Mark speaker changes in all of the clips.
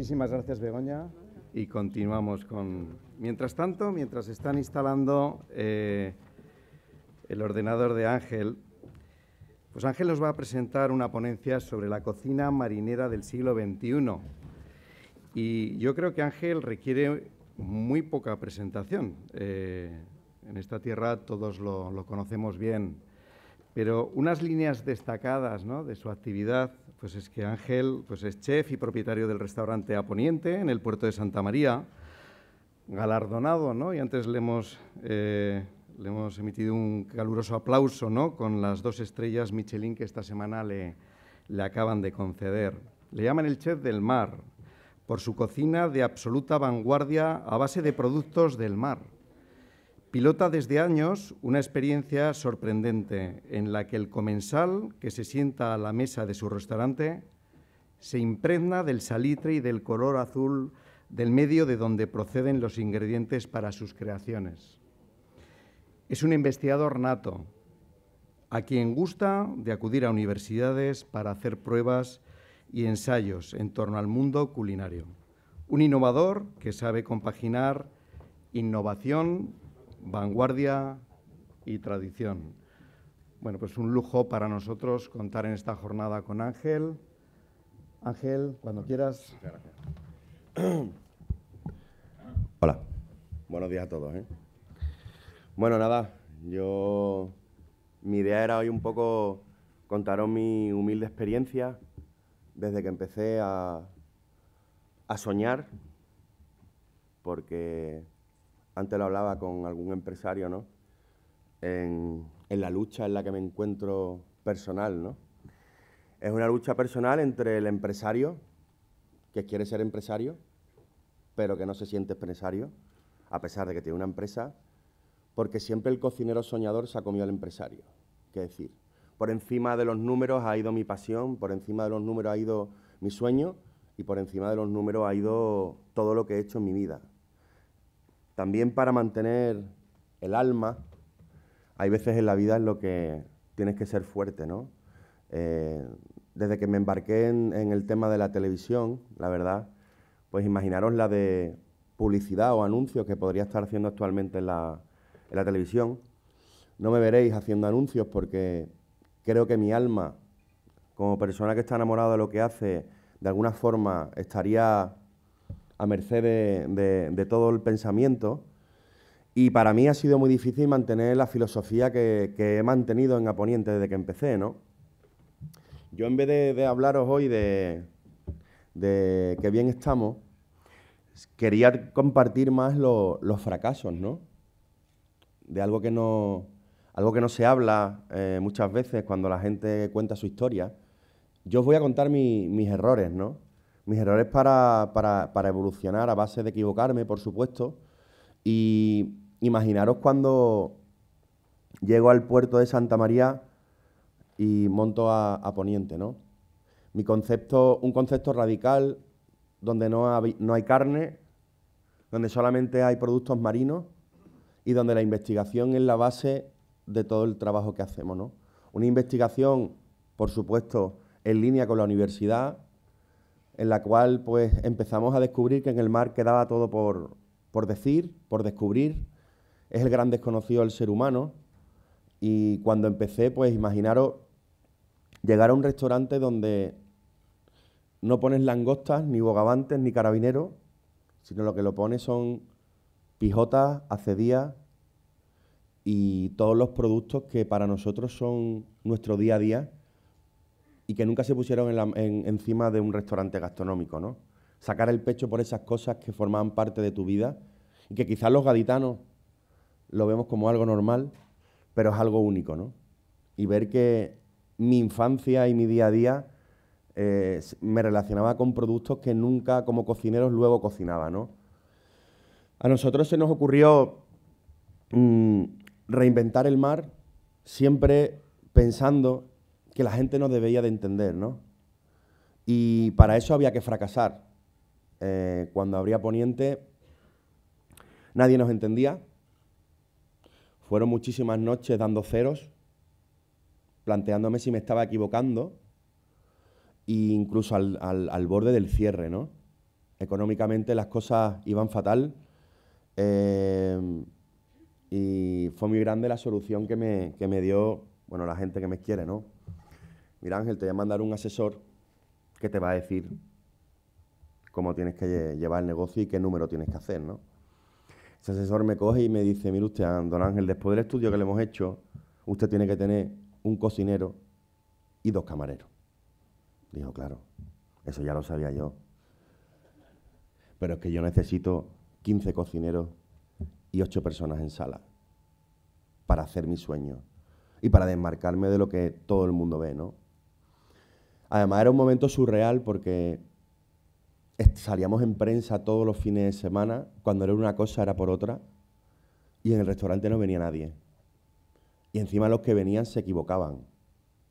Speaker 1: Muchísimas gracias, Begoña. Y continuamos con... Mientras tanto, mientras están instalando eh, el ordenador de Ángel, pues Ángel nos va a presentar una ponencia sobre la cocina marinera del siglo XXI. Y yo creo que Ángel requiere muy poca presentación. Eh, en esta tierra todos lo, conocemos bien, pero unas líneas destacadas de su actividad pues es que Ángel pues es chef y propietario del restaurante Aponiente en el puerto de Santa María, galardonado, ¿no? Y antes le hemos, eh, le hemos emitido un caluroso aplauso, ¿no? Con las dos estrellas Michelin que esta semana le acaban de conceder. Le llaman el chef del mar por su cocina de absoluta vanguardia a base de productos del mar. Pilota desde años una experiencia sorprendente en la que el comensal que se sienta a la mesa de su restaurante se impregna del salitre y del color azul del medio de donde proceden los ingredientes para sus creaciones. Es un investigador nato, a quien gusta de acudir a universidades para hacer pruebas y ensayos en torno al mundo culinario. Un innovador que sabe compaginar innovación vanguardia y tradición. Bueno, pues un lujo para nosotros contar en esta jornada con Ángel. Ángel, cuando quieras.
Speaker 2: Hola, buenos días a todos. ¿eh? Bueno, nada, yo. Mi idea era hoy un poco contaros mi humilde experiencia desde que empecé a, a soñar, porque antes lo hablaba con algún empresario, ¿no? En, la lucha en la que me encuentro personal, ¿no? Es una lucha personal entre el empresario, que quiere ser empresario, pero que no se siente empresario, a pesar de que tiene una empresa, porque siempre el cocinero soñador se ha comido al empresario. ¿Qué decir? Por encima de los números ha ido mi pasión, por encima de los números ha ido mi sueño y por encima de los números ha ido todo lo que he hecho en mi vida. También para mantener el alma, hay veces en la vida en lo que tienes que ser fuerte, ¿no? Eh, desde que me embarqué en, el tema de la televisión, la verdad, pues imaginaros la de publicidad o anuncios que podría estar haciendo actualmente en la, en la televisión. No me veréis haciendo anuncios porque creo que mi alma, como persona que está enamorada de lo que hace, de alguna forma estaría a merced de, todo el pensamiento. Y para mí ha sido muy difícil mantener la filosofía que, he mantenido en Aponiente desde que empecé, ¿no? Yo en vez de, hablaros hoy de, de qué bien estamos, quería compartir más los fracasos, ¿no? De algo que no, algo que no se habla eh, muchas veces cuando la gente cuenta su historia. Yo os voy a contar mis errores, ¿no? mis errores para, evolucionar a base de equivocarme, por supuesto. Y imaginaros cuando llego al puerto de Santa María y monto a, Poniente, ¿no? Mi concepto, un concepto radical donde no, hay, carne, donde solamente hay productos marinos y donde la investigación es la base de todo el trabajo que hacemos, Una investigación, por supuesto, en línea con la universidad, en la cual pues empezamos a descubrir que en el mar quedaba todo por, por decir, por descubrir. Es el gran desconocido del ser humano. Y cuando empecé, pues imaginaros llegar a un restaurante donde no pones langostas, ni bogavantes, ni carabineros, sino lo que lo pones son pijotas, acedías y todos los productos que para nosotros son nuestro día a día y que nunca se pusieron encima de un restaurante gastronómico, ¿no? Sacar el pecho por esas cosas que formaban parte de tu vida y que quizás los gaditanos lo vemos como algo normal, pero es algo único, ¿no? Y ver que mi infancia y mi día a día eh, me relacionaba con productos que nunca como cocineros luego cocinaba, A nosotros se nos ocurrió mm, reinventar el mar siempre pensando que la gente no debía de entender, ¿no? Y para eso había que fracasar. Eh, cuando habría Poniente, nadie nos entendía. Fueron muchísimas noches dando ceros, planteándome si me estaba equivocando, e incluso al, borde del cierre, ¿no? Económicamente las cosas iban fatal. Em, y fue muy grande la solución que me, que me dio, bueno, la gente que me quiere, ¿no? mira Ángel, te voy a mandar un asesor que te va a decir cómo tienes que llevar el negocio y qué número tienes que hacer, ¿no? Ese asesor me coge y me dice, mira usted, ah, don Ángel, después del estudio que le hemos hecho, usted tiene que tener un cocinero y dos camareros. Dijo, claro, eso ya lo sabía yo. Pero es que yo necesito 15 cocineros y 8 personas en sala para hacer mi sueño y para desmarcarme de lo que todo el mundo ve, ¿no? Además era un momento surreal porque salíamos en prensa todos los fines de semana, cuando era una cosa era por otra, y en el restaurante no venía nadie. Y encima los que venían se equivocaban.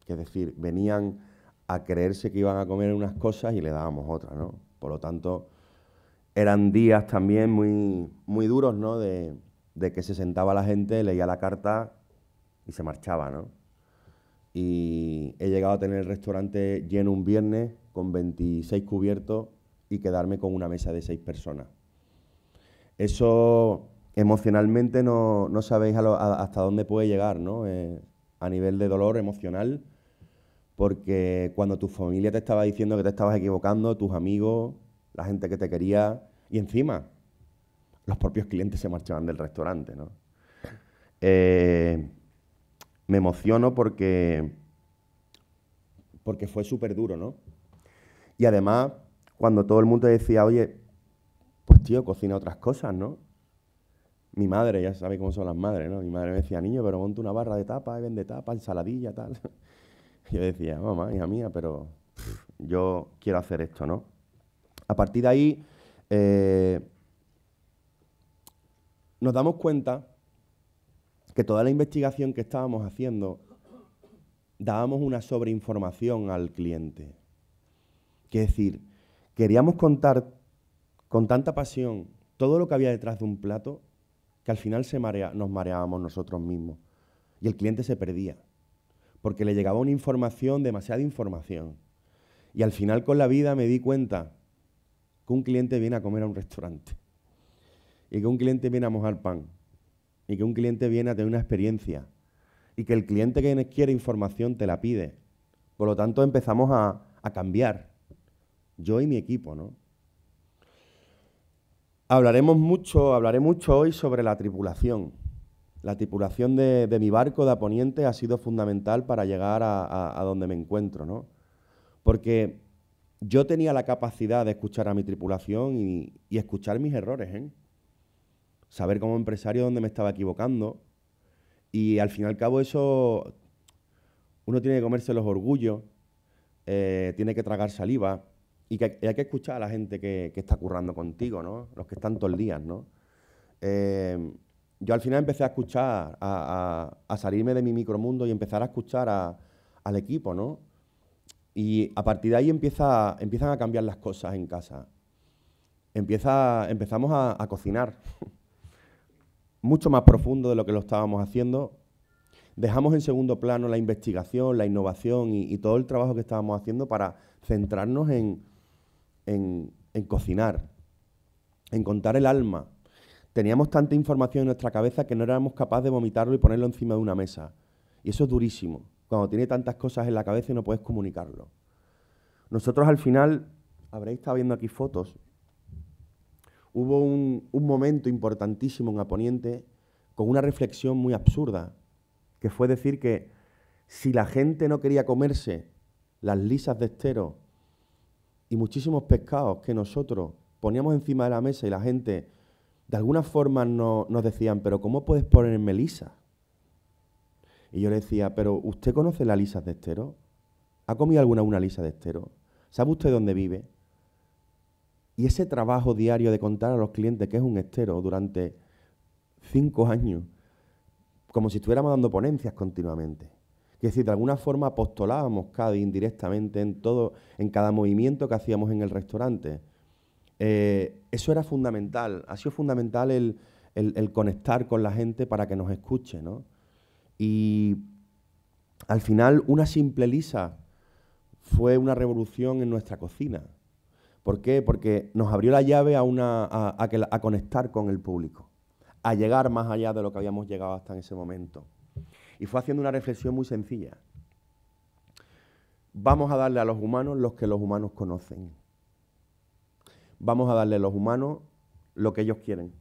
Speaker 2: Es decir, venían a creerse que iban a comer unas cosas y le dábamos otras, ¿no? Por lo tanto, eran días también muy, muy duros, ¿no? De, de que se sentaba la gente, leía la carta y se marchaba, ¿no? y he llegado a tener el restaurante lleno un viernes con 26 cubiertos y quedarme con una mesa de seis personas. Eso emocionalmente no, sabéis hasta dónde puede llegar, ¿no? Eh, a nivel de dolor emocional, porque cuando tu familia te estaba diciendo que te estabas equivocando, tus amigos, la gente que te quería, y encima los propios clientes se marchaban del restaurante, ¿no? Eh, me emociono porque, porque fue súper duro, ¿no? Y además, cuando todo el mundo decía, oye, pues tío, cocina otras cosas, ¿no? Mi madre, ya sabe cómo son las madres, ¿no? Mi madre me decía, niño, pero monta una barra de tapa vende tapa, ensaladilla, tal. Yo decía, mamá, hija mía, pero yo quiero hacer esto, ¿no? A partir de ahí, eh, nos damos cuenta que toda la investigación que estábamos haciendo dábamos una sobreinformación al cliente. es decir, queríamos contar con tanta pasión todo lo que había detrás de un plato que al final se marea, nos mareábamos nosotros mismos y el cliente se perdía porque le llegaba una información, demasiada información. Y al final con la vida me di cuenta que un cliente viene a comer a un restaurante y que un cliente viene a mojar pan y que un cliente viene a tener una experiencia y que el cliente que quiere información te la pide. Por lo tanto, empezamos a, cambiar, yo y mi equipo, ¿no? Hablaremos mucho, hablaré mucho hoy sobre la tripulación. La tripulación de, mi barco de Aponiente ha sido fundamental para llegar a, donde me encuentro, ¿no? Porque yo tenía la capacidad de escuchar a mi tripulación y, y escuchar mis errores, ¿eh? saber como empresario dónde me estaba equivocando. Y al fin y al cabo eso, uno tiene que comerse los orgullos, eh, tiene que tragar saliva y, hay que escuchar a la gente que, está currando contigo, ¿no? Los que están todos los días, ¿no? Em, yo al final empecé a escuchar, a, salirme de mi micromundo y empezar a escuchar al equipo, ¿no? Y a partir de ahí empieza, empiezan a cambiar las cosas en casa. Empieza, empezamos a cocinar. mucho más profundo de lo que lo estábamos haciendo. Dejamos en segundo plano la investigación, la innovación y, todo el trabajo que estábamos haciendo para centrarnos en, en cocinar, en contar el alma. Teníamos tanta información en nuestra cabeza que no éramos capaces de vomitarlo y ponerlo encima de una mesa. Y eso es durísimo, cuando tiene tantas cosas en la cabeza y no puedes comunicarlo. Nosotros al final, habréis estado viendo aquí fotos, hubo un, momento importantísimo en Aponiente con una reflexión muy absurda, que fue decir que si la gente no quería comerse las lisas de estero y muchísimos pescados que nosotros poníamos encima de la mesa y la gente de alguna forma nos decían, pero ¿cómo puedes ponerme lisa? Y yo le decía, pero ¿usted conoce las lisas de estero? ¿Ha comido alguna una lisa de estero? ¿Sabe usted dónde vive? Y ese trabajo diario de contar a los clientes que es un estero durante cinco años, como si estuviéramos dando ponencias continuamente. Es decir, de alguna forma apostolábamos cada indirectamente en todo, en cada movimiento que hacíamos en el restaurante. Eh, eso era fundamental, ha sido fundamental el, conectar con la gente para que nos escuche, Y al final, una simple lisa fue una revolución en nuestra cocina. ¿Por qué? Porque nos abrió la llave a, una, a, conectar con el público, a llegar más allá de lo que habíamos llegado hasta en ese momento. Y fue haciendo una reflexión muy sencilla. Vamos a darle a los humanos los que los humanos conocen. Vamos a darle a los humanos lo que ellos quieren.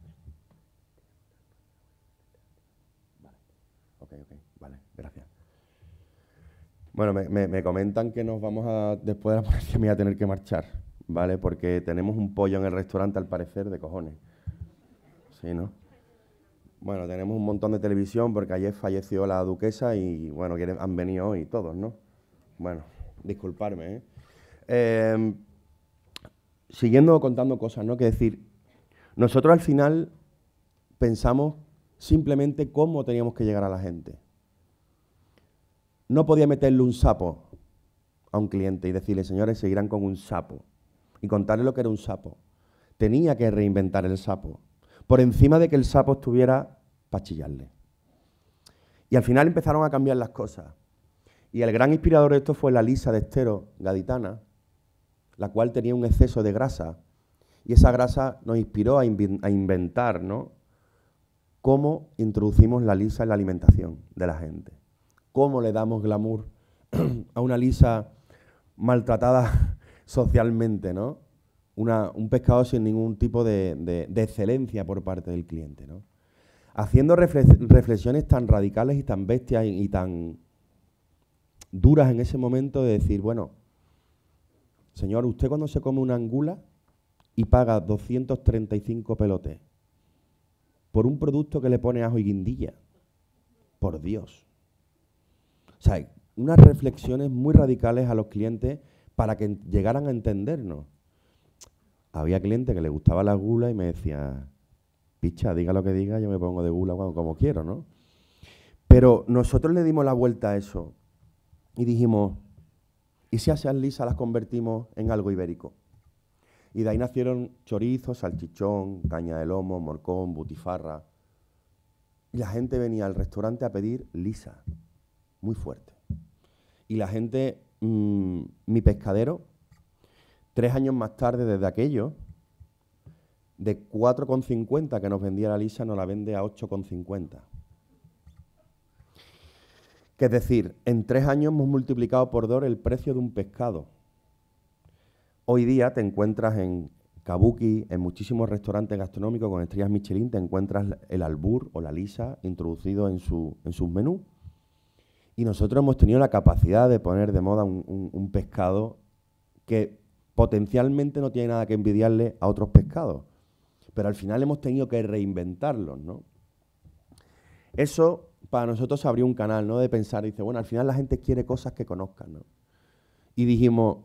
Speaker 2: Ok, ok, vale, gracias. Bueno, me, comentan que nos vamos a, después de la ponencia me voy a tener que marchar. ¿vale? Porque tenemos un pollo en el restaurante, al parecer, de cojones. Sí, ¿no? Bueno, tenemos un montón de televisión porque ayer falleció la duquesa y, bueno, han venido hoy todos, ¿no? Bueno, disculparme, ¿eh? em, siguiendo contando cosas, ¿no? Que decir, nosotros al final pensamos simplemente cómo teníamos que llegar a la gente. No podía meterle un sapo a un cliente y decirle, señores, seguirán con un sapo y contarle lo que era un sapo. Tenía que reinventar el sapo, por encima de que el sapo estuviera pachillarle. Y al final empezaron a cambiar las cosas. Y el gran inspirador de esto fue la lisa de estero gaditana, la cual tenía un exceso de grasa. Y esa grasa nos inspiró a, a inventar ¿no? cómo introducimos la lisa en la alimentación de la gente. Cómo le damos glamour a una lisa maltratada socialmente, ¿no? un pescado sin ningún tipo de, excelencia por parte del cliente, ¿no? Haciendo reflexiones tan radicales y tan bestias y, tan duras en ese momento de decir, bueno, señor, usted cuando se come una angula y paga 235 pelotes por un producto que le pone ajo y guindilla, por Dios. O sea, unas reflexiones muy radicales a los clientes para que llegaran a entendernos. Había clientes que les gustaba la gula y me decía, picha, diga lo que diga, yo me pongo de gula cuando como quiero, ¿no? Pero nosotros le dimos la vuelta a eso y dijimos, ¿y si a lisa, las convertimos en algo ibérico? Y de ahí nacieron chorizo, salchichón, caña de lomo, morcón, butifarra. Y la gente venía al restaurante a pedir lisa, muy fuerte. Y la gente Mm, mi Pescadero, tres años más tarde desde aquello, de 4,50 que nos vendía la Lisa, nos la vende a 8,50. Que es decir, en tres años hemos multiplicado por dos el precio de un pescado. Hoy día te encuentras en Kabuki, en muchísimos restaurantes gastronómicos con estrellas Michelin, te encuentras el albur o la lisa introducido en, su, en sus menús y nosotros hemos tenido la capacidad de poner de moda un, pescado que potencialmente no tiene nada que envidiarle a otros pescados. Pero al final hemos tenido que reinventarlos, ¿no? Eso para nosotros abrió un canal, ¿no? De pensar, dice, bueno, al final la gente quiere cosas que conozcan, ¿no? Y dijimos,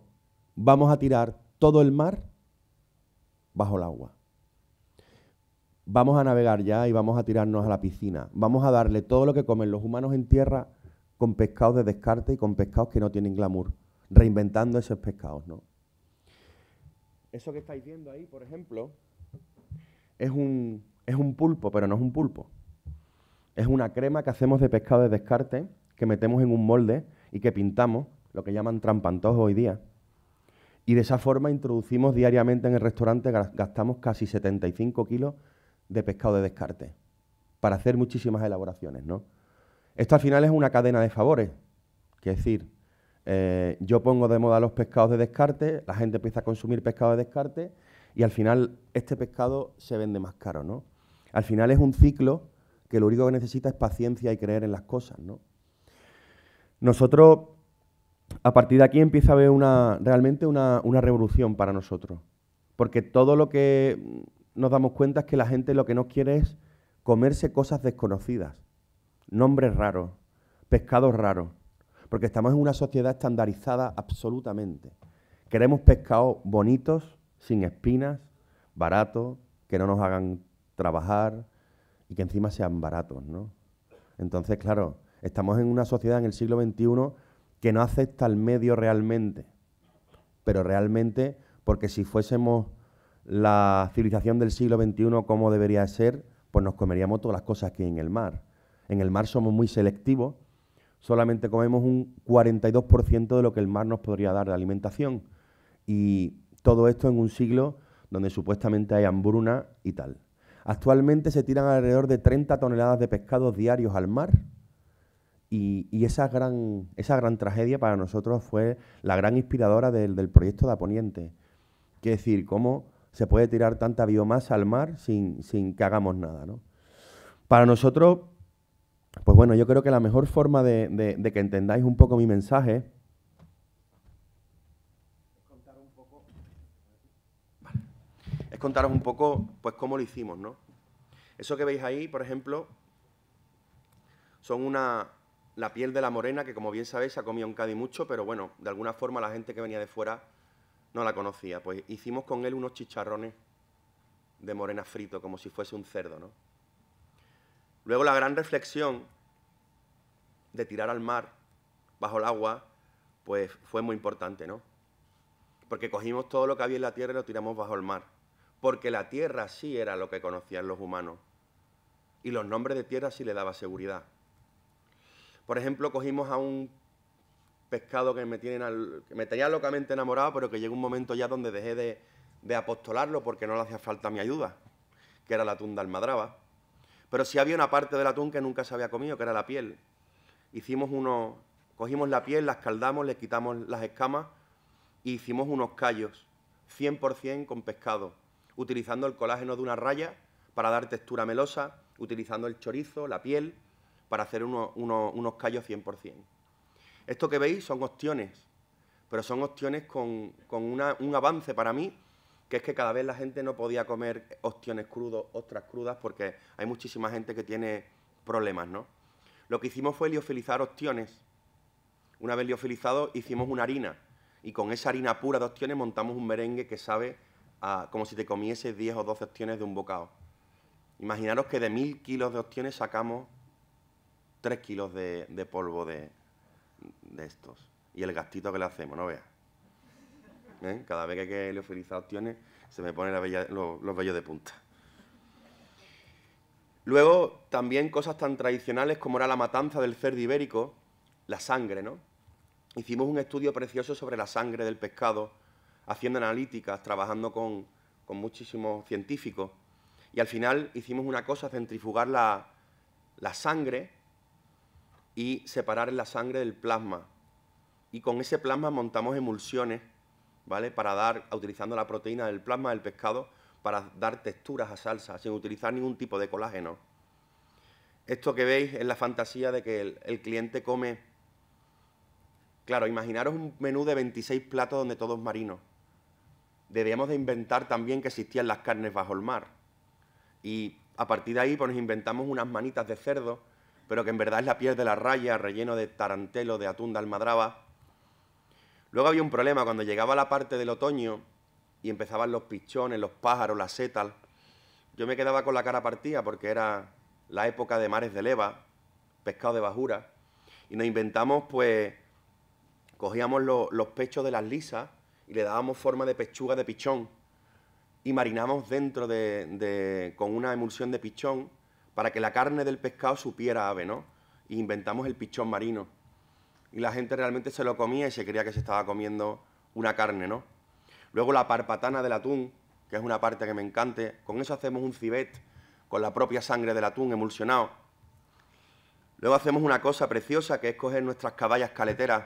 Speaker 2: vamos a tirar todo el mar bajo el agua. Vamos a navegar ya y vamos a tirarnos a la piscina. Vamos a darle todo lo que comen los humanos en tierra con pescados de descarte y con pescados que no tienen glamour, reinventando esos pescados. ¿no? Eso que estáis viendo ahí, por ejemplo, es un, es un pulpo, pero no es un pulpo. Es una crema que hacemos de pescado de descarte, que metemos en un molde y que pintamos, lo que llaman trampantojo hoy día. Y de esa forma introducimos diariamente en el restaurante, gastamos casi 75 kilos de pescado de descarte para hacer muchísimas elaboraciones, ¿no? Esto al final es una cadena de favores. es decir, eh, yo pongo de moda los pescados de descarte, la gente empieza a consumir pescado de descarte y al final este pescado se vende más caro, ¿no? Al final es un ciclo que lo único que necesita es paciencia y creer en las cosas, ¿no? Nosotros, a partir de aquí empieza a haber una, realmente una, una revolución para nosotros, porque todo lo que nos damos cuenta es que la gente lo que no quiere es comerse cosas desconocidas nombres raros, pescados raros, porque estamos en una sociedad estandarizada absolutamente. Queremos pescados bonitos, sin espinas, baratos, que no nos hagan trabajar y que encima sean baratos, ¿no? Entonces, claro, estamos en una sociedad en el siglo XXI que no acepta el medio realmente, pero realmente porque si fuésemos la civilización del siglo XXI como debería ser, pues nos comeríamos todas las cosas que hay en el mar. En el mar somos muy selectivos, solamente comemos un 42% de lo que el mar nos podría dar de alimentación. Y todo esto en un siglo donde supuestamente hay hambruna y tal. Actualmente se tiran alrededor de 30 toneladas de pescados diarios al mar y, esa, gran, esa, gran, tragedia para nosotros fue la gran inspiradora del, proyecto de Aponiente. Quiere decir, cómo se puede tirar tanta biomasa al mar sin, que hagamos nada. Para nosotros pues bueno, yo creo que la mejor forma de, que entendáis un poco mi mensaje es contaros un poco pues cómo lo hicimos, ¿no? Eso que veis ahí, por ejemplo, son una la piel de la morena que como bien sabéis se ha comido en Cádiz mucho, pero bueno, de alguna forma la gente que venía de fuera no la conocía. Pues hicimos con él unos chicharrones de morena frito, como si fuese un cerdo, ¿no? Luego la gran reflexión de tirar al mar bajo el agua, pues fue muy importante, ¿no? Porque cogimos todo lo que había en la tierra y lo tiramos bajo el mar. Porque la tierra sí era lo que conocían los humanos. Y los nombres de tierra sí le daba seguridad. Por ejemplo, cogimos a un pescado que me, que tenía locamente enamorado, pero que llegó un momento ya donde dejé de, de apostolarlo porque no le hacía falta mi ayuda, que era la tunda almadraba. Pero sí había una parte del atún que nunca se había comido, que era la piel. Hicimos unos, cogimos la piel, la escaldamos, le quitamos las escamas y hicimos unos callos, 100% con pescado, utilizando el colágeno de una raya para dar textura melosa, utilizando el chorizo, la piel, para hacer unos callos 100%. Esto que veis son opciones, pero son opciones con, un avance para mí que es que cada vez la gente no podía comer ostiones crudos, ostras crudas, porque hay muchísima gente que tiene problemas, ¿no? Lo que hicimos fue liofilizar ostiones. Una vez liofilizado, hicimos una harina. Y con esa harina pura de ostiones montamos un merengue que sabe a, como si te comieses 10 o 12 opciones de un bocado. Imaginaros que de mil kilos de ostiones sacamos 3 kilos de, polvo de, de estos. Y el gastito que le hacemos, no veas. ¿eh? Cada vez que le ofrezco opciones se me ponen los vellos de punta. Luego, también cosas tan tradicionales como era la matanza del cerdo ibérico, la sangre, ¿no? Hicimos un estudio precioso sobre la sangre del pescado, haciendo analíticas, trabajando con, con muchísimos científicos. Y al final hicimos una cosa, centrifugar la, la sangre y separar la sangre del plasma. Y con ese plasma montamos emulsiones ¿vale? Para dar, utilizando la proteína del plasma del pescado, para dar texturas a salsa, sin utilizar ningún tipo de colágeno. Esto que veis es la fantasía de que el, cliente come... Claro, imaginaros un menú de 26 platos donde todos marinos. Debíamos de inventar también que existían las carnes bajo el mar. Y a partir de ahí pues, nos inventamos unas manitas de cerdo, pero que en verdad es la piel de la raya, relleno de tarantelo, de atún de almadraba, Luego había un problema, cuando llegaba la parte del otoño y empezaban los pichones, los pájaros, las setas, yo me quedaba con la cara partida porque era la época de mares de leva, pescado de bajura, y nos inventamos, pues, cogíamos los pechos de las lisas y le dábamos forma de pechuga de pichón y marinamos dentro con una emulsión de pichón para que la carne del pescado supiera ave, ¿no? Y e inventamos el pichón marino y la gente realmente se lo comía y se creía que se estaba comiendo una carne, ¿no? Luego la parpatana del atún, que es una parte que me encante, con eso hacemos un cibet con la propia sangre del atún emulsionado. Luego hacemos una cosa preciosa que es coger nuestras caballas caleteras,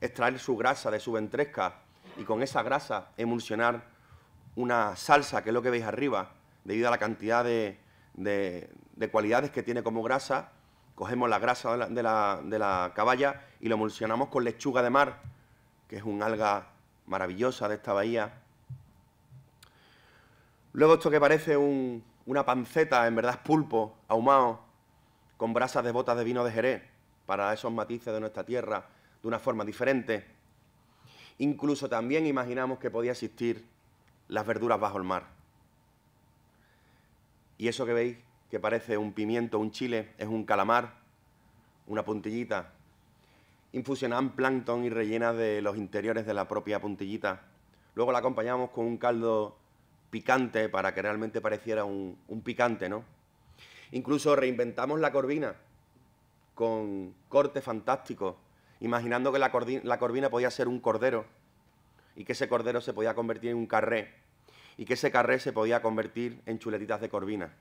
Speaker 2: extraer su grasa de su ventresca y con esa grasa emulsionar una salsa, que es lo que veis arriba, debido a la cantidad de, de cualidades que tiene como grasa cogemos la grasa de la, caballa y lo emulsionamos con lechuga de mar, que es un alga maravillosa de esta bahía. Luego esto que parece una panceta, en verdad es pulpo, ahumado, con brasas de botas de vino de Jerez, para esos matices de nuestra tierra, de una forma diferente. Incluso también imaginamos que podía existir las verduras bajo el mar. Y eso que veis que parece un pimiento, un chile, es un calamar, una puntillita. infusionan plancton y rellena de los interiores de la propia puntillita. Luego la acompañamos con un caldo picante para que realmente pareciera un, picante, ¿no? Incluso reinventamos la corvina con corte fantástico imaginando que la, la corvina podía ser un cordero y que ese cordero se podía convertir en un carré y que ese carré se podía convertir en chuletitas de corvina.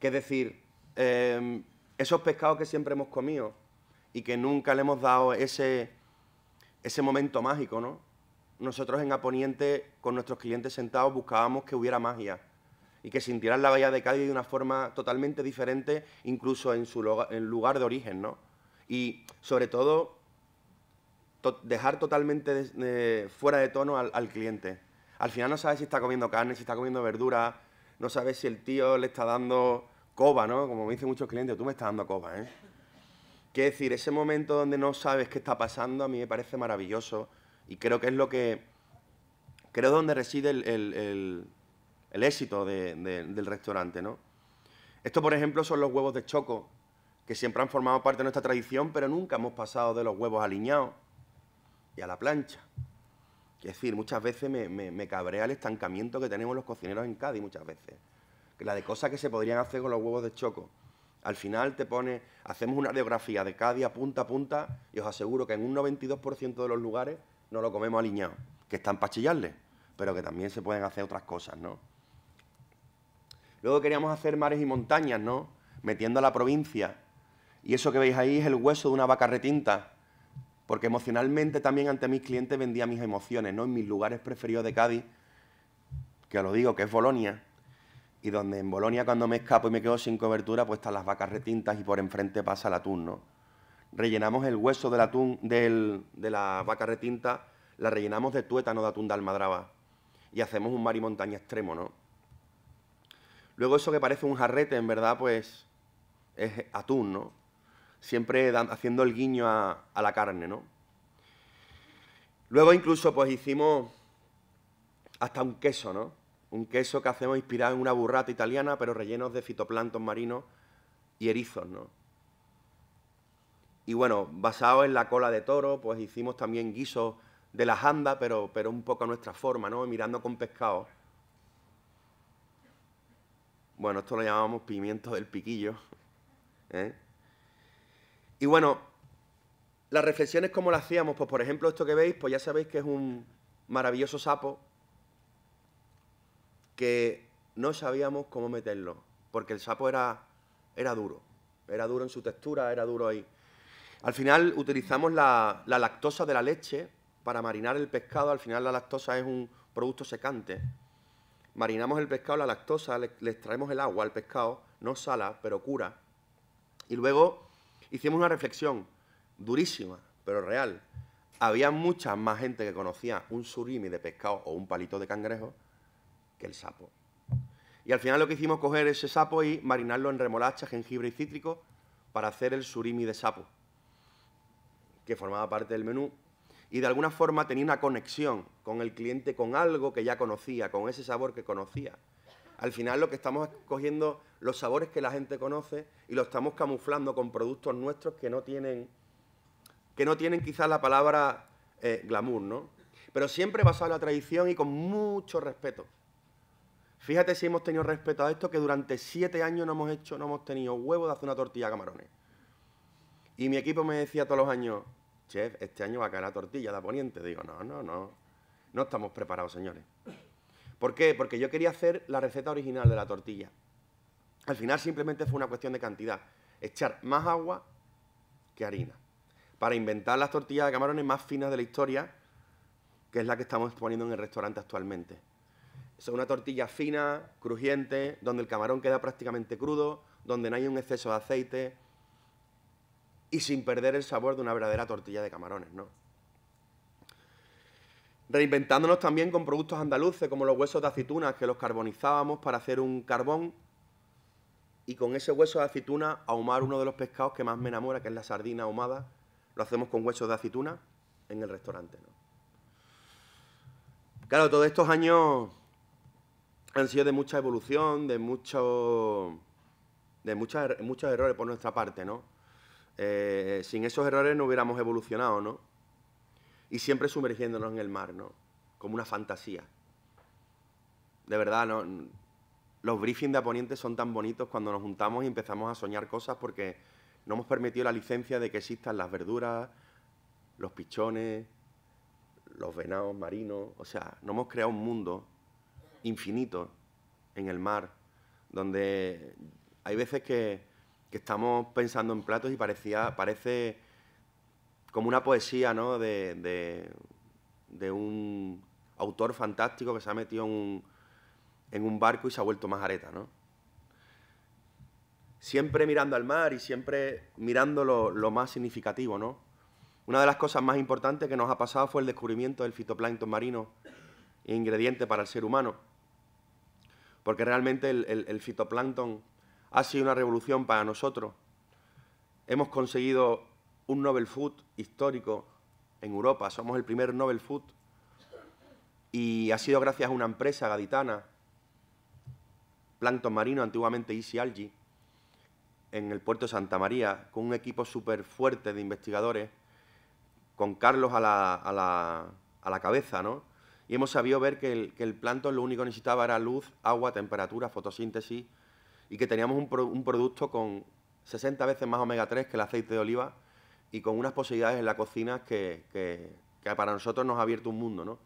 Speaker 2: Que es decir, em, esos pescados que siempre hemos comido y que nunca le hemos dado ese, ese momento mágico, ¿no? Nosotros en Aponiente, con nuestros clientes sentados, buscábamos que hubiera magia y que sintieran la bahía de Cádiz de una forma totalmente diferente, incluso en su lugar, de origen, ¿no? Y sobre todo, dejar totalmente fuera de tono al, al cliente. Al final no sabe si está comiendo carne, si está comiendo verdura, no sabes si el tío le está dando coba, ¿no? Como me dicen muchos clientes, tú me estás dando coba, ¿eh? Quiero decir, ese momento donde no sabes qué está pasando a mí me parece maravilloso y creo que es lo que... Creo donde reside el, éxito del restaurante, ¿no? Esto, por ejemplo, son los huevos de choco, que siempre han formado parte de nuestra tradición, pero nunca hemos pasado de los huevos aliñados y a la plancha. Es decir, muchas veces me, cabrea el estancamiento que tenemos los cocineros en Cádiz, muchas veces. La de cosas que se podrían hacer con los huevos de choco. Al final te pone, hacemos una radiografía de Cádiz a punta a punta y os aseguro que en un 92% de los lugares no lo comemos aliñado, que están para pero que también se pueden hacer otras cosas, ¿no? Luego queríamos hacer mares y montañas, ¿no? Metiendo a la provincia. Y eso que veis ahí es el hueso de una vaca retinta porque emocionalmente también ante mis clientes vendía mis emociones, ¿no? En mis lugares preferidos de Cádiz, que lo digo, que es Bolonia, y donde en Bolonia cuando me escapo y me quedo sin cobertura, pues están las vacas retintas y por enfrente pasa el atún, ¿no? Rellenamos el hueso del atún, de la vaca retinta, la rellenamos de tuétano de atún de almadraba y hacemos un mar y montaña extremo, ¿no? Luego eso que parece un jarrete, en verdad, pues es atún, ¿no? siempre haciendo el guiño a, la carne, ¿no? Luego incluso pues hicimos hasta un queso, ¿no? Un queso que hacemos inspirado en una burrata italiana, pero rellenos de fitoplancton marinos y erizos, ¿no? Y bueno, basado en la cola de toro, pues hicimos también guisos de la janda, pero, pero un poco a nuestra forma, ¿no? Mirando con pescado. Bueno, esto lo llamamos pimiento del piquillo. ¿eh? Y bueno, las reflexiones como las hacíamos, pues por ejemplo esto que veis, pues ya sabéis que es un maravilloso sapo que no sabíamos cómo meterlo, porque el sapo era, era duro, era duro en su textura, era duro ahí. Al final utilizamos la, lactosa de la leche para marinar el pescado, al final la lactosa es un producto secante. Marinamos el pescado, la lactosa, le, le extraemos el agua al pescado, no sala, pero cura. Y luego hicimos una reflexión durísima, pero real. Había mucha más gente que conocía un surimi de pescado o un palito de cangrejo que el sapo. Y al final lo que hicimos coger ese sapo y marinarlo en remolacha, jengibre y cítrico para hacer el surimi de sapo, que formaba parte del menú. Y de alguna forma tenía una conexión con el cliente, con algo que ya conocía, con ese sabor que conocía. Al final lo que estamos es cogiendo los sabores que la gente conoce y lo estamos camuflando con productos nuestros que no tienen, que no tienen quizás la palabra eh, glamour, ¿no? Pero siempre basado en la tradición y con mucho respeto. Fíjate si hemos tenido respeto a esto que durante siete años no hemos hecho, no hemos tenido huevo de hacer una tortilla de camarones. Y mi equipo me decía todos los años, chef, este año va a caer la tortilla de la poniente. Digo, no, no, no. No estamos preparados, señores. ¿Por qué? Porque yo quería hacer la receta original de la tortilla. Al final simplemente fue una cuestión de cantidad. Echar más agua que harina. Para inventar las tortillas de camarones más finas de la historia, que es la que estamos exponiendo en el restaurante actualmente. Son una tortilla fina, crujiente, donde el camarón queda prácticamente crudo, donde no hay un exceso de aceite y sin perder el sabor de una verdadera tortilla de camarones, ¿no? Reinventándonos también con productos andaluces como los huesos de aceituna que los carbonizábamos para hacer un carbón y con ese hueso de aceituna ahumar uno de los pescados que más me enamora, que es la sardina ahumada. Lo hacemos con huesos de aceituna en el restaurante. ¿no? Claro, todos estos años han sido de mucha evolución, de mucho, de muchos errores por nuestra parte, ¿no? Eh, sin esos errores no hubiéramos evolucionado, ¿no? y siempre sumergiéndonos en el mar, ¿no? Como una fantasía. De verdad, los briefings de Aponiente son tan bonitos cuando nos juntamos y empezamos a soñar cosas porque no hemos permitido la licencia de que existan las verduras, los pichones, los venados marinos. O sea, no hemos creado un mundo infinito en el mar, donde hay veces que, estamos pensando en platos y parece como una poesía, ¿no? De, un autor fantástico que se ha metido en un, barco y se ha vuelto más areta, ¿no? Siempre mirando al mar y siempre mirando lo, más significativo, ¿no? Una de las cosas más importantes que nos ha pasado fue el descubrimiento del fitoplancton marino, ingrediente para el ser humano. Porque realmente el fitoplancton ha sido una revolución para nosotros. Hemos conseguido un Nobel Food histórico en Europa. Somos el primer Nobel Food y ha sido gracias a una empresa gaditana, Plankton Marino, antiguamente Easy Algi, en el puerto de Santa María, con un equipo súper fuerte de investigadores, con Carlos a la, cabeza, ¿no? Y hemos sabido ver que el, que lo único que necesitaba era luz, agua, temperatura, fotosíntesis, y que teníamos un, un producto con 60 veces más omega 3 que el aceite de oliva, y con unas posibilidades en la cocina que, para nosotros nos ha abierto un mundo, ¿no?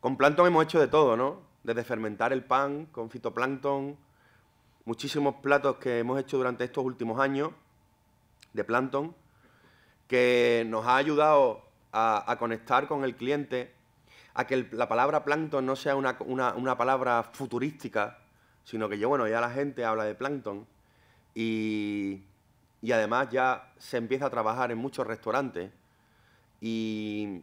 Speaker 2: Con Plankton hemos hecho de todo, ¿no? Desde fermentar el pan, con fitoplancton, muchísimos platos que hemos hecho durante estos últimos años de Plankton, que nos ha ayudado a, conectar con el cliente, a que la palabra Plankton no sea una, palabra futurística, sino que yo, bueno, ya la gente habla de Plankton y y además ya se empieza a trabajar en muchos restaurantes y,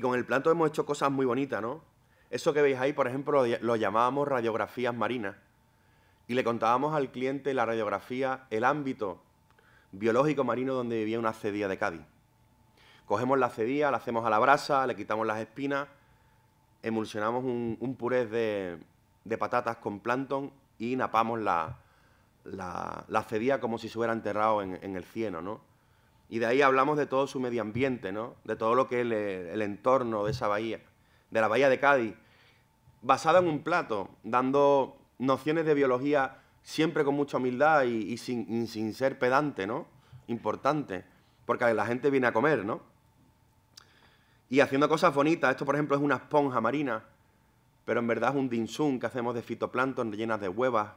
Speaker 2: con el planto hemos hecho cosas muy bonitas, ¿no? Eso que veis ahí, por ejemplo, lo, llamábamos radiografías marinas y le contábamos al cliente la radiografía, el ámbito biológico marino donde vivía una cedía de Cádiz. Cogemos la cedía, la hacemos a la brasa, le quitamos las espinas, emulsionamos un, puré de, de, patatas con plancton y napamos la, la, cedía como si se hubiera enterrado en, el cielo, ¿no? Y de ahí hablamos de todo su medio ambiente, ¿no? De todo lo que es el, entorno de esa bahía, de la bahía de Cádiz, basada en un plato, dando nociones de biología siempre con mucha humildad y, sin, ser pedante, ¿no? Importante, porque la gente viene a comer, ¿no? y haciendo cosas bonitas. Esto, por ejemplo, es una esponja marina, pero en verdad es un dinsum que hacemos de fitoplancton llenas de huevas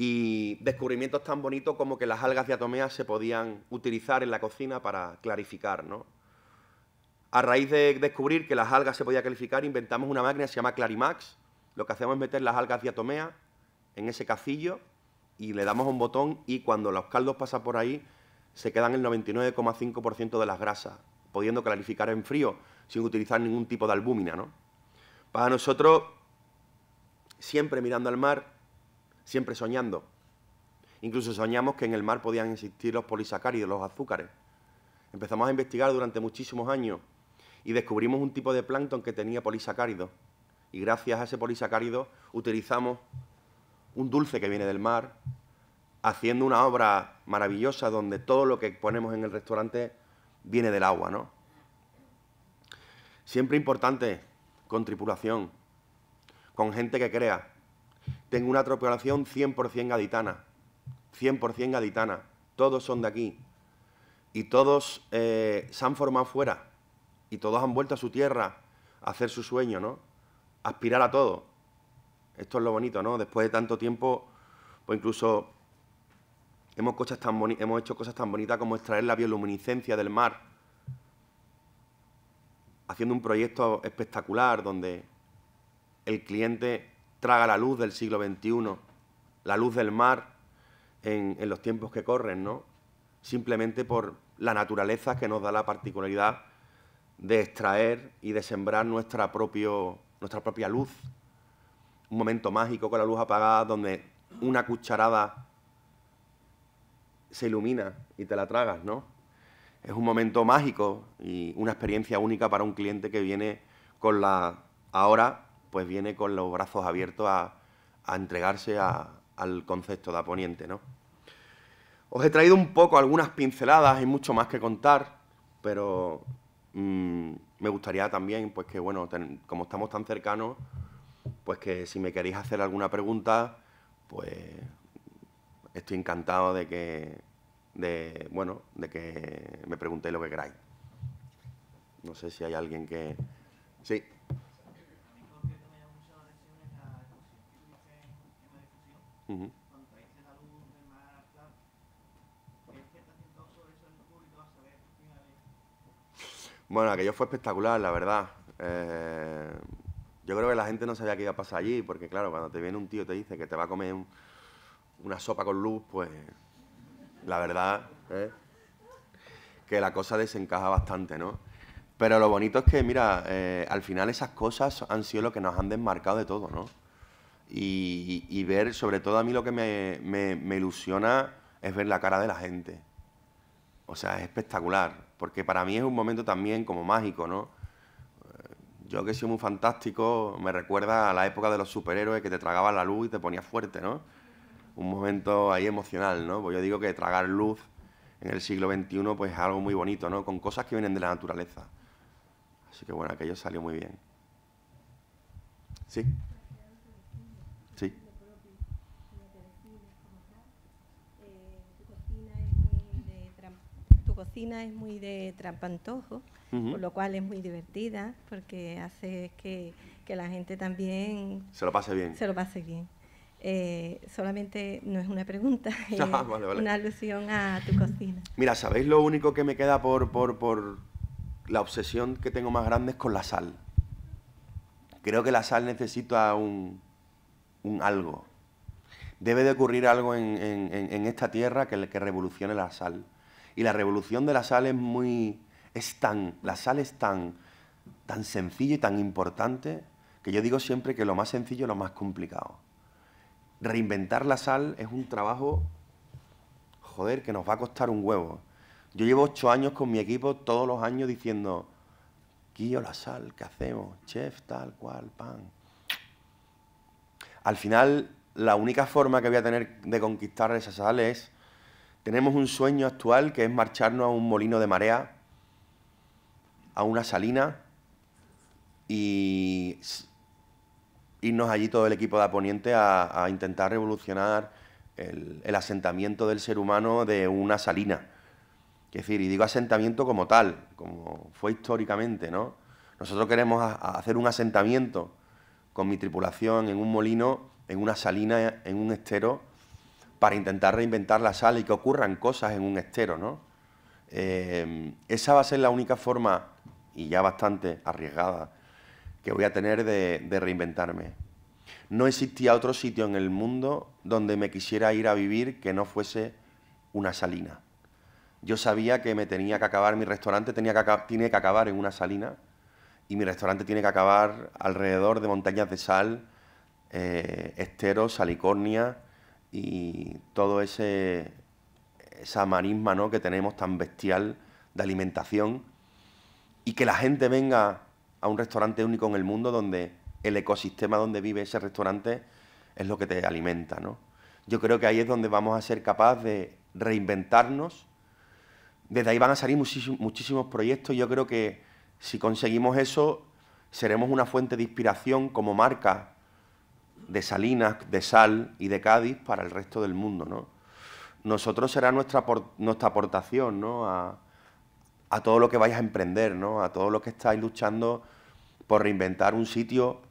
Speaker 2: y descubrimientos tan bonitos como que las algas diatomeas se podían utilizar en la cocina para clarificar, ¿no? A raíz de descubrir que las algas se podían clarificar, inventamos una máquina que se llama Clarimax. Lo que hacemos es meter las algas diatomeas en ese casillo... y le damos un botón y cuando los caldos pasan por ahí se quedan el 99,5% de las grasas, pudiendo clarificar en frío sin utilizar ningún tipo de albúmina, ¿no? Para nosotros, siempre mirando al mar, siempre soñando. Incluso soñamos que en el mar podían existir los polisacáridos, los azúcares. Empezamos a investigar durante muchísimos años y descubrimos un tipo de plancton que tenía polisacáridos. Y gracias a ese polisacárido utilizamos un dulce que viene del mar, haciendo una obra maravillosa donde todo lo que ponemos en el restaurante viene del agua, ¿no? Siempre importante, con tripulación, con gente que crea, tengo una atropelación 100% gaditana, 100% gaditana, todos son de aquí y todos eh, se han formado fuera y todos han vuelto a su tierra a hacer su sueño, ¿no? Aspirar a todo. Esto es lo bonito, ¿no? Después de tanto tiempo, pues incluso hemos hecho cosas tan bonitas como extraer la bioluminiscencia del mar, haciendo un proyecto espectacular donde el cliente traga la luz del siglo XXI, la luz del mar en, los tiempos que corren, ¿no? Simplemente por la naturaleza que nos da la particularidad de extraer y de sembrar nuestra, propio, nuestra propia luz. Un momento mágico con la luz apagada donde una cucharada se ilumina y te la tragas, ¿no? Es un momento mágico y una experiencia única para un cliente que viene con la ahora pues viene con los brazos abiertos a, entregarse al concepto de Aponiente, ¿no? Os he traído un poco algunas pinceladas, hay mucho más que contar, pero mm, me gustaría también, pues que bueno, como estamos tan cercanos, pues que si me queréis hacer alguna pregunta, pues estoy encantado de que, de, bueno, de que me preguntéis lo que queráis. No sé si hay alguien que... Sí. Bueno, aquello fue espectacular, la verdad. Eh, yo creo que la gente no sabía qué iba a pasar allí, porque claro, cuando te viene un tío y te dice que te va a comer una sopa con luz, pues la verdad ¿eh? que la cosa desencaja bastante, ¿no? Pero lo bonito es que, mira, eh, al final esas cosas han sido lo que nos han desmarcado de todo, ¿no? y, ver, sobre todo a mí lo que me, ilusiona es ver la cara de la gente. O sea, es espectacular, porque para mí es un momento también como mágico, ¿no? Eh, yo que soy muy fantástico, me recuerda a la época de los superhéroes que te tragaban la luz y te ponías fuerte, ¿no? Un momento ahí emocional, ¿no? Pues yo digo que tragar luz en el siglo XXI pues es algo muy bonito, ¿no? Con cosas que vienen de la naturaleza. Así que bueno, aquello salió muy bien. Sí.
Speaker 3: cocina es muy de trampantojo, lo cual es muy divertida, porque hace que, que, la gente también... Se lo pase bien. Se lo pase bien. Eh, solamente no es una pregunta, es ah, una alusión a tu cocina.
Speaker 2: Mira, ¿sabéis lo único que me queda por, por, por la obsesión que tengo más grande es con la sal? Creo que la sal necesita un, algo, debe de ocurrir algo en, esta tierra que, que revolucione la sal. Y la revolución de la sal es muy... Es tan, la sal es tan, tan sencilla y tan importante que yo digo siempre que lo más sencillo es lo más complicado. Reinventar la sal es un trabajo, joder, que nos va a costar un huevo. Yo llevo ocho años con mi equipo todos los años diciendo, Guillo, la sal, ¿qué hacemos? Chef, tal, cual, pan. Al final, la única forma que voy a tener de conquistar esa sal es tenemos un sueño actual que es marcharnos a un molino de marea, a una salina y irnos allí todo el equipo de Aponiente a, intentar revolucionar el, asentamiento del ser humano de una salina. Es decir, y digo asentamiento como tal, como fue históricamente, ¿no? Nosotros queremos hacer un asentamiento con mi tripulación en un molino, en una salina, en un estero, para intentar reinventar la sal... y que ocurran cosas en un estero, ¿no? Eh, esa va a ser la única forma, y ya bastante arriesgada, que voy a tener de, reinventarme. No existía otro sitio en el mundo donde me quisiera ir a vivir que no fuese una salina. Yo sabía que me tenía que acabar, mi restaurante tenía que, tiene que acabar en una salina y mi restaurante tiene que acabar alrededor de montañas de sal, eh, esteros, salicornia, y todo ese esa marisma que tenemos tan bestial de alimentación y que la gente venga a un restaurante único en el mundo donde el ecosistema donde vive ese restaurante es lo que te alimenta. Yo creo que ahí es donde vamos a ser capaces de reinventarnos. Desde ahí van a salir muchísimos, muchísimos proyectos. Yo creo que si conseguimos eso, seremos una fuente de inspiración como marca de Salinas, de Sal y de Cádiz para el resto del mundo. ¿no? Nosotros será nuestra, nuestra aportación ¿no? a, todo lo que vais a emprender, ¿no? a todo lo que estáis luchando por reinventar un sitio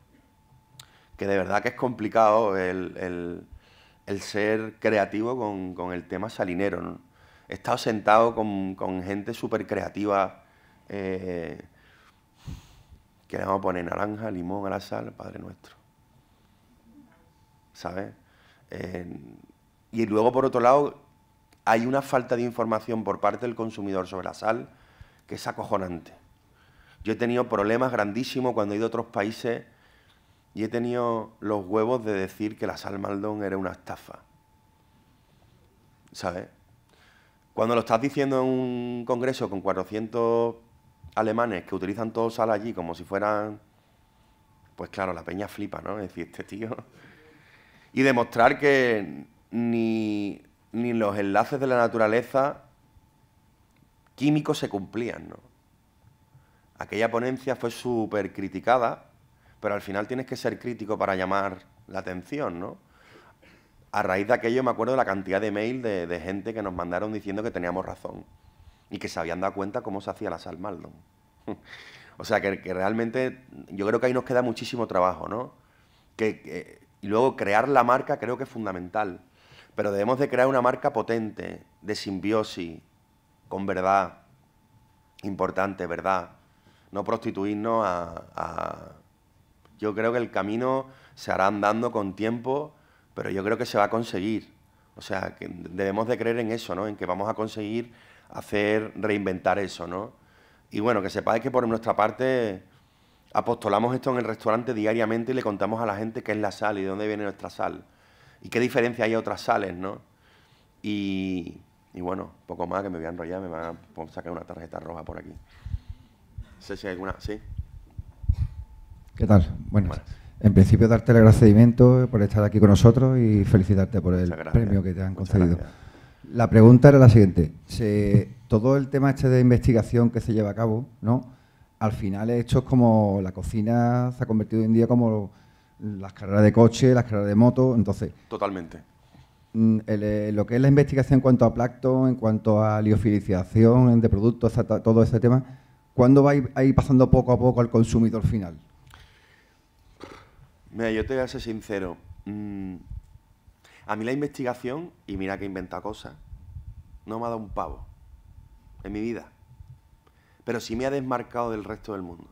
Speaker 2: que de verdad que es complicado el, ser creativo con, el tema salinero. He estado sentado con, gente súper creativa. Eh, que le vamos a poner naranja, limón a la sal, Padre Nuestro. ¿sabes? y luego, por otro lado, hay una falta de información por parte del consumidor sobre la sal que es acojonante. Yo he tenido problemas grandísimos cuando he ido a otros países y he tenido los huevos de decir que la sal Maldon era una estafa. ¿Sabes? Cuando lo estás diciendo en un congreso con 400 alemanes que utilizan todo sal allí como si fueran... Pues claro, la peña flipa, ¿no? Es decir, este tío y demostrar que ni, los enlaces de la naturaleza químicos se cumplían. ¿no? Aquella ponencia fue súper criticada, pero al final tienes que ser crítico para llamar la atención. ¿no? A raíz de aquello me acuerdo de la cantidad de mail de, gente que nos mandaron diciendo que teníamos razón y que se habían dado cuenta cómo se hacía la sal Maldon. o sea, que, realmente yo creo que ahí nos queda muchísimo trabajo, ¿no? Y luego crear la marca creo que es fundamental, pero debemos de crear una marca potente, de simbiosis, con verdad, importante, verdad. No prostituirnos a, Yo creo que el camino se hará andando con tiempo, pero yo creo que se va a conseguir. O sea, que debemos de creer en eso, ¿no? En que vamos a conseguir hacer, reinventar eso, ¿no? Y bueno, que sepáis que por nuestra parte apostolamos esto en el restaurante diariamente y le contamos a la gente qué es la sal y de dónde viene nuestra sal. Y qué diferencia hay a otras sales, ¿no? Y, bueno, poco más que me voy a enrollar, me van a sacar una tarjeta roja por aquí. No sé si hay alguna, ¿sí? ¿Qué tal? ...bueno, En principio, darte el agradecimiento por estar aquí con nosotros y felicitarte por el premio que te han concedido. La pregunta era la siguiente. todo el tema este de investigación que se lleva a cabo, ¿no? al final esto es como la cocina se ha convertido hoy en día como las carreras de coche, las carreras de moto, entonces... Totalmente. Mm, eh, lo que es la investigación en cuanto a placto, en cuanto a liofilización de productos, todo ese tema, ¿cuándo va a ir pasando poco a poco al consumidor final? Mira, yo te voy a ser sincero. Mm, a mí la investigación, y mira que inventa cosas, no me ha dado un pavo en mi vida pero sí me ha desmarcado del resto del mundo.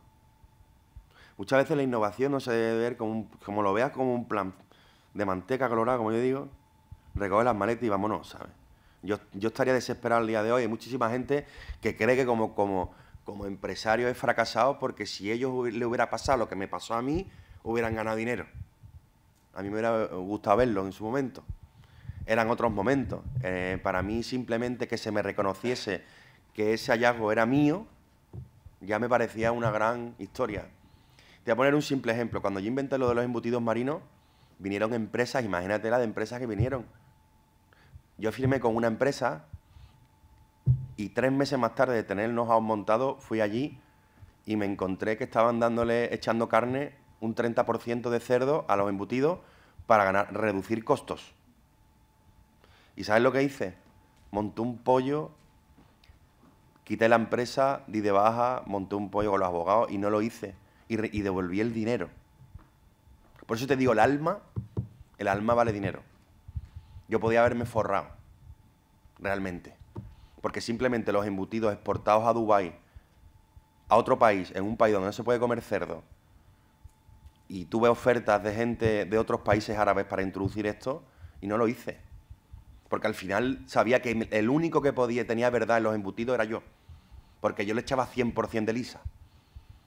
Speaker 2: Muchas veces la innovación no se debe ver como, como lo veas como un plan de manteca colorada, como yo digo, recoge las maletas y vámonos, ¿sabes? Yo, yo estaría desesperado el día de hoy. Hay muchísima gente que cree que como, empresario he fracasado porque si ellos le hubiera pasado lo que me pasó a mí, hubieran ganado dinero. A mí me hubiera gustado verlo en su momento. Eran otros momentos. Eh, para mí simplemente que se me reconociese que ese hallazgo era mío ya me parecía una gran historia. Te voy a poner un simple ejemplo. Cuando yo inventé lo de los embutidos marinos, vinieron empresas, imagínate la de empresas que vinieron. Yo firmé con una empresa y tres meses más tarde de tener el know montado, fui allí y me encontré que estaban dándole, echando carne un 30% de cerdo a los embutidos para ganar, reducir costos. ¿Y sabes lo que hice? Monté un pollo quité la empresa, di de baja, monté un pollo con los abogados y no lo hice. Y, devolví el dinero. Por eso te digo, el alma, el alma vale dinero. Yo podía haberme forrado, realmente. Porque simplemente los embutidos exportados a Dubái, a otro país, en un país donde no se puede comer cerdo, y tuve ofertas de gente de otros países árabes para introducir esto, y no lo hice. Porque al final sabía que el único que podía tenía verdad en los embutidos era yo. Porque yo le echaba 100% de lisa.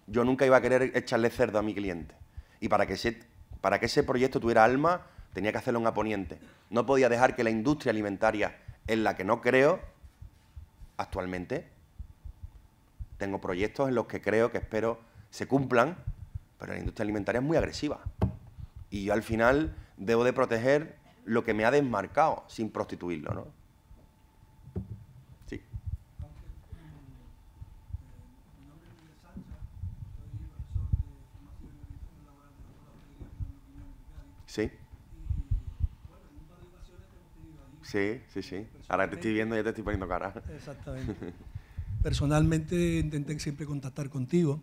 Speaker 2: Yo nunca iba a querer echarle cerdo a mi cliente. Y para que, ese, para que ese proyecto tuviera alma, tenía que hacerlo en Aponiente. No podía dejar que la industria alimentaria, en la que no creo, actualmente, tengo proyectos en los que creo que espero se cumplan, pero la industria alimentaria es muy agresiva. Y yo al final debo de proteger lo que me ha desmarcado sin prostituirlo, ¿no? Sí. Sí. Sí, sí, sí. Ahora te estoy viendo ya te estoy poniendo cara. Exactamente.
Speaker 3: Personalmente intenté siempre contactar contigo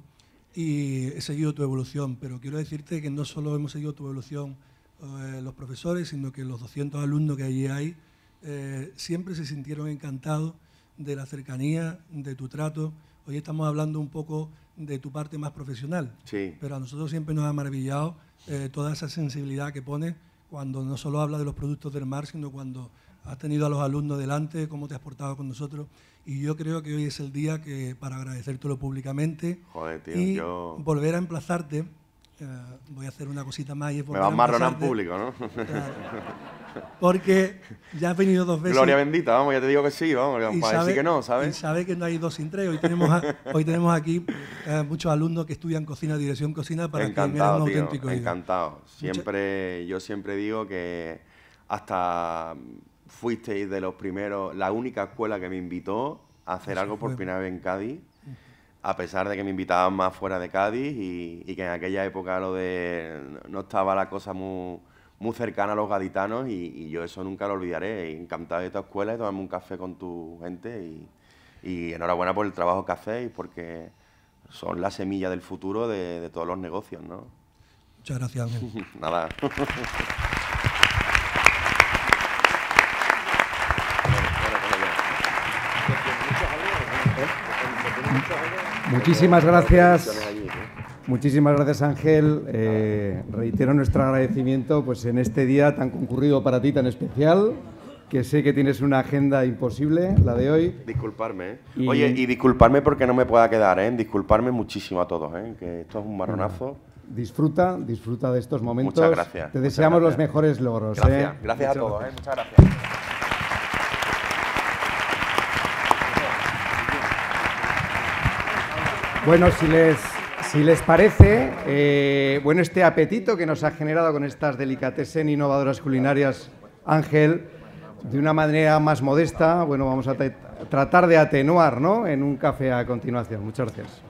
Speaker 3: y he seguido tu evolución, pero quiero decirte que no solo hemos seguido tu evolución eh, los profesores, sino que los 200 alumnos que allí hay eh, siempre se sintieron encantados de la cercanía, de tu trato. Hoy estamos hablando un poco de tu parte más profesional, sí. pero a nosotros siempre nos ha maravillado eh, toda esa sensibilidad que pones cuando no solo hablas de los productos del mar, sino cuando has tenido a los alumnos delante, cómo te has portado con nosotros. Y yo creo que hoy es el día que para agradecértelo públicamente y volver a emplazarte eh, voy a hacer una cosita más y es porque. Me vas marronar público, ¿no?
Speaker 2: Porque
Speaker 3: ya has venido dos veces. Gloria
Speaker 2: bendita, vamos, ya te digo que sí, vamos, que no, ¿sabes?
Speaker 3: Y sabe que no hay dos sin tres. Hoy tenemos, hoy tenemos aquí eh, muchos alumnos que estudian cocina, dirección cocina, para encantado, que un auténtico.
Speaker 2: encantado. Siempre, yo siempre digo que hasta fuisteis de los primeros, la única escuela que me invitó a hacer algo por fue. en Cádiz a pesar de que me invitaban más fuera de Cádiz y, que en aquella época lo de no estaba la cosa muy, cercana a los gaditanos y, yo eso nunca lo olvidaré. Encantado de tu escuela y tomarme un café con tu gente y, enhorabuena por el trabajo que hacéis porque son la semilla del futuro de, todos los negocios, Muchas gracias. Nada.
Speaker 1: Muchísimas gracias. Muchísimas gracias Ángel. Eh, reitero nuestro agradecimiento pues, en este día tan concurrido para ti, tan especial, que sé que tienes una agenda imposible, la de hoy.
Speaker 2: Disculparme. ¿eh? Y... Oye, y disculparme porque no me pueda quedar, ¿eh? disculparme muchísimo a todos, ¿eh? que esto es un marronazo.
Speaker 1: disfruta, disfruta de estos momentos. Muchas gracias. Te deseamos los mejores logros. ¿eh? Gracias, gracias
Speaker 2: a todos. eh. Muchas gracias.
Speaker 1: Bueno, si les, si les parece, eh, bueno, este apetito que nos ha generado con estas delicatessen innovadoras culinarias, Ángel, de una manera más modesta, bueno, vamos a tratar de atenuar, ¿no? En un café a continuación. Muchas gracias.